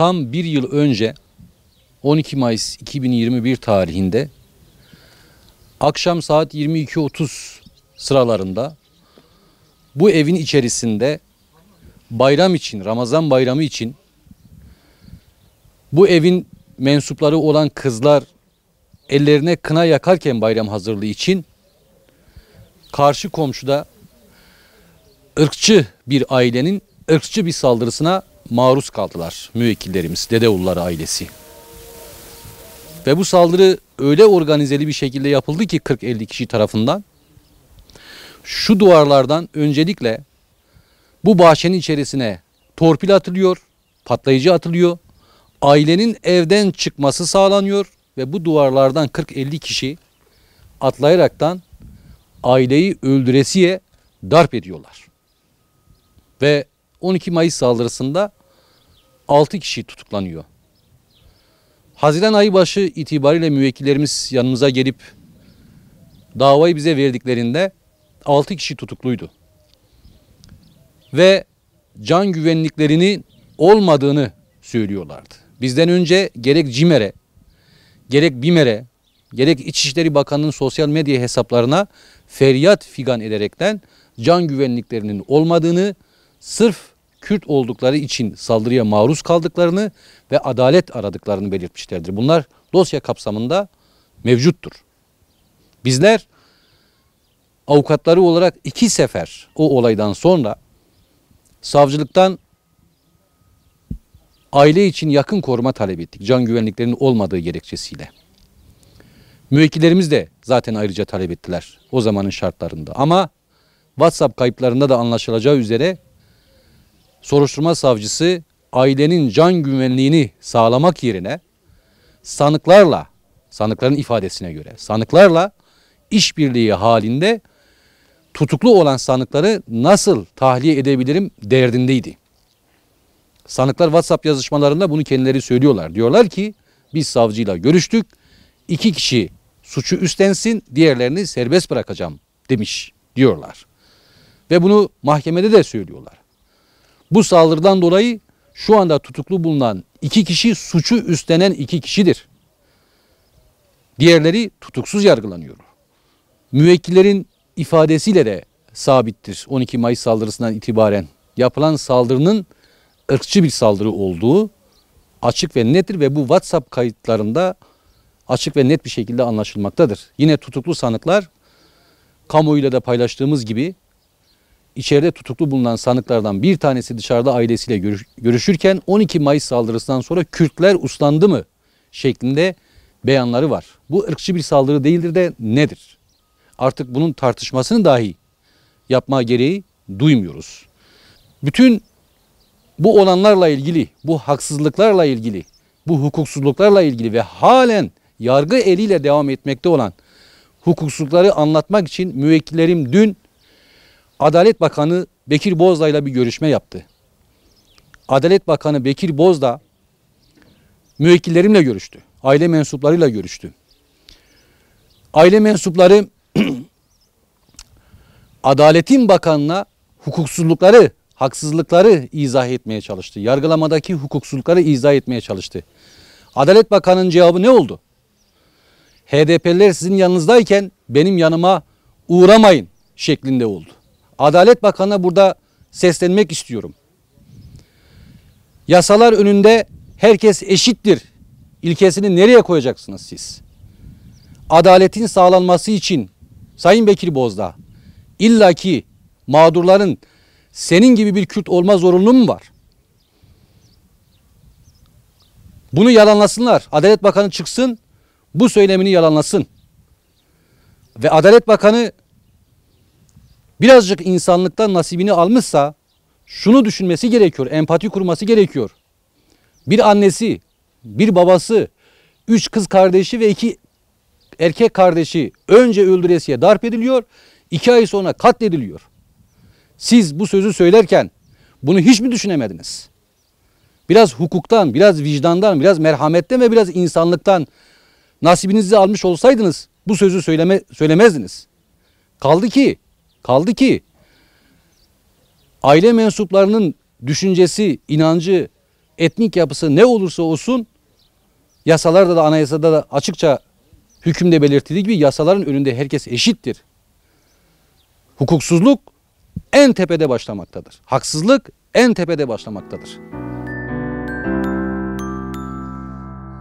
tam bir yıl önce 12 Mayıs 2021 tarihinde akşam saat 22.30 sıralarında bu evin içerisinde bayram için, Ramazan bayramı için bu evin mensupları olan kızlar ellerine kına yakarken bayram hazırlığı için karşı komşuda ırkçı bir ailenin ırkçı bir saldırısına maruz kaldılar müvekkillerimiz, Dedeulları ailesi. Ve bu saldırı öyle organizeli bir şekilde yapıldı ki 40-50 kişi tarafından. Şu duvarlardan öncelikle bu bahçenin içerisine torpil atılıyor, patlayıcı atılıyor. Ailenin evden çıkması sağlanıyor ve bu duvarlardan 40-50 kişi atlayaraktan aileyi öldüresiye darp ediyorlar. Ve 12 Mayıs saldırısında 6 kişi tutuklanıyor. Haziran ayı başı itibariyle müvekkillerimiz yanımıza gelip davayı bize verdiklerinde 6 kişi tutukluydu. Ve can güvenliklerini olmadığını söylüyorlardı. Bizden önce gerek CİMER'e, gerek BİMER'e, gerek İçişleri Bakanı'nın sosyal medya hesaplarına feryat figan ederekten can güvenliklerinin olmadığını, sırf Kürt oldukları için saldırıya maruz kaldıklarını ve adalet aradıklarını belirtmişlerdir. Bunlar dosya kapsamında mevcuttur. Bizler avukatları olarak iki sefer o olaydan sonra savcılıktan aile için yakın koruma talep ettik. Can güvenliklerinin olmadığı gerekçesiyle. Müvekkillerimiz de zaten ayrıca talep ettiler o zamanın şartlarında. Ama WhatsApp kayıplarında da anlaşılacağı üzere soruşturma savcısı ailenin can güvenliğini sağlamak yerine sanıklarla, sanıkların ifadesine göre sanıklarla işbirliği halinde tutuklu olan sanıkları nasıl tahliye edebilirim derdindeydi. Sanıklar WhatsApp yazışmalarında bunu kendileri söylüyorlar. Diyorlar ki biz savcıyla görüştük. İki kişi suçu üstlensin, diğerlerini serbest bırakacağım demiş diyorlar. Ve bunu mahkemede de söylüyorlar. Bu saldırıdan dolayı şu anda tutuklu bulunan iki kişi suçu üstlenen iki kişidir. Diğerleri tutuksuz yargılanıyor. Müvekkillerin ifadesiyle de sabittir 12 Mayıs saldırısından itibaren yapılan saldırının ırkçı bir saldırı olduğu açık ve nettir ve bu WhatsApp kayıtlarında açık ve net bir şekilde anlaşılmaktadır. Yine tutuklu sanıklar kamuoyuyla da paylaştığımız gibi içeride tutuklu bulunan sanıklardan bir tanesi dışarıda ailesiyle görüşürken 12 Mayıs saldırısından sonra Kürtler uslandı mı şeklinde beyanları var. Bu ırkçı bir saldırı değildir de nedir? Artık bunun tartışmasını dahi yapma gereği duymuyoruz. Bütün bu olanlarla ilgili, bu haksızlıklarla ilgili, bu hukuksuzluklarla ilgili ve halen yargı eliyle devam etmekte olan hukuksuzlukları anlatmak için müvekkillerim dün Adalet Bakanı Bekir Bozdağ ile bir görüşme yaptı. Adalet Bakanı Bekir Bozdağ müvekkillerimle görüştü. Aile mensuplarıyla görüştü. Aile mensupları Adaletin Bakanı'na hukuksuzlukları, haksızlıkları izah etmeye çalıştı. Yargılamadaki hukuksuzlukları izah etmeye çalıştı. Adalet Bakanı'nın cevabı ne oldu? HDP'liler sizin yanınızdayken benim yanıma uğramayın şeklinde oldu. Adalet Bakanı'na burada seslenmek istiyorum. Yasalar önünde herkes eşittir ilkesini nereye koyacaksınız siz? Adaletin sağlanması için Sayın Bekir Bozdağ illaki mağdurların senin gibi bir Kürt olma zorunluluğu mu var? Bunu yalanlasınlar. Adalet Bakanı çıksın bu söylemini yalanlasın. Ve Adalet Bakanı birazcık insanlıktan nasibini almışsa şunu düşünmesi gerekiyor, empati kurması gerekiyor. Bir annesi, bir babası, üç kız kardeşi ve iki erkek kardeşi önce öldüresiye darp ediliyor, iki ay sonra katlediliyor. Siz bu sözü söylerken bunu hiç mi düşünemediniz? Biraz hukuktan, biraz vicdandan, biraz merhametten ve biraz insanlıktan nasibinizi almış olsaydınız bu sözü söyleme, söylemezdiniz. Kaldı ki Kaldı ki aile mensuplarının düşüncesi, inancı, etnik yapısı ne olursa olsun yasalarda da anayasada da açıkça hükümde belirtildiği gibi yasaların önünde herkes eşittir. Hukuksuzluk en tepede başlamaktadır. Haksızlık en tepede başlamaktadır.